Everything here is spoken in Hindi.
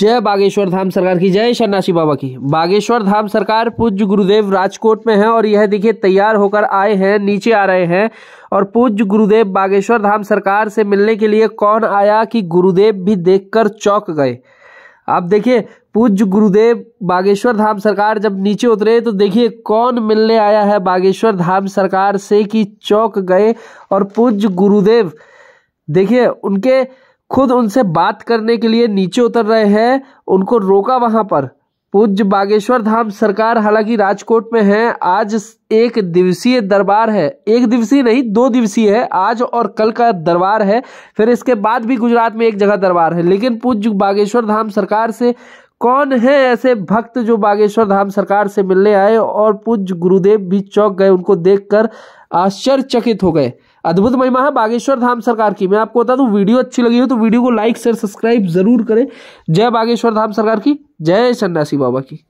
जय बागेश्वर धाम सरकार की जय शन्नासी बाबा की बागेश्वर धाम सरकार पूज्य गुरुदेव राजकोट में है और यह देखिए तैयार होकर आए हैं नीचे आ रहे हैं और पूज्य गुरुदेव बागेश्वर धाम सरकार से मिलने के लिए कौन आया कि गुरुदेव भी देखकर चौक गए आप देखिए पूज्य गुरुदेव बागेश्वर धाम सरकार जब नीचे उतरे तो देखिए कौन मिलने आया है बागेश्वर धाम सरकार से कि चौक गए और पूज्य गुरुदेव देखिए उनके खुद उनसे बात करने के लिए नीचे उतर रहे हैं उनको रोका वहां पर पूज्य बागेश्वर धाम सरकार हालांकि राजकोट में है आज एक दिवसीय दरबार है एक दिवसीय नहीं दो दिवसीय है आज और कल का दरबार है फिर इसके बाद भी गुजरात में एक जगह दरबार है लेकिन पूज्य बागेश्वर धाम सरकार से कौन है ऐसे भक्त जो बागेश्वर धाम सरकार से मिलने आए और पूज्य गुरुदेव भी चौक गए उनको देखकर आश्चर्यचकित हो गए अद्भुत महिमा है बागेश्वर धाम सरकार की मैं आपको बता दूं वीडियो अच्छी लगी हो तो वीडियो को लाइक शेयर सब्सक्राइब जरूर करें जय बागेश्वर धाम सरकार की जय सन्यासी बाबा की